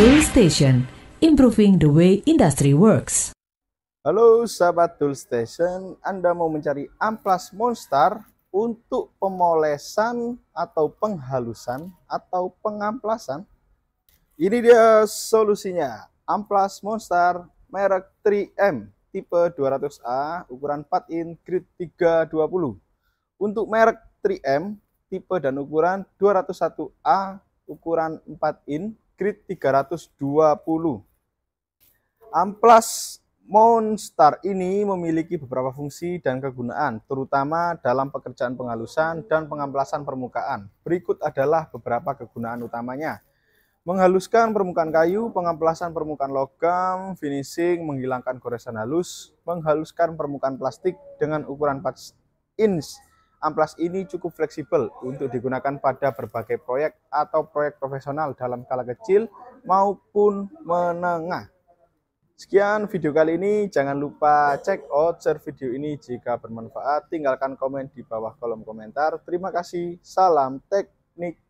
Tool Station, improving the way industry works. Halo sahabat Tool Station, Anda mau mencari amplas Monster untuk pemolesan atau penghalusan atau pengamplasan? Ini dia solusinya, amplas Monster merek 3M tipe 200A ukuran 4 in grid 320. Untuk merek 3M tipe dan ukuran 201A ukuran 4 in grid 320. Amplas Monstar ini memiliki beberapa fungsi dan kegunaan, terutama dalam pekerjaan penghalusan dan pengamplasan permukaan. Berikut adalah beberapa kegunaan utamanya. Menghaluskan permukaan kayu, pengamplasan permukaan logam, finishing, menghilangkan goresan halus, menghaluskan permukaan plastik dengan ukuran 4 inch Amplas ini cukup fleksibel untuk digunakan pada berbagai proyek atau proyek profesional dalam skala kecil maupun menengah. Sekian video kali ini, jangan lupa cek out share video ini jika bermanfaat. Tinggalkan komen di bawah kolom komentar. Terima kasih, salam teknik.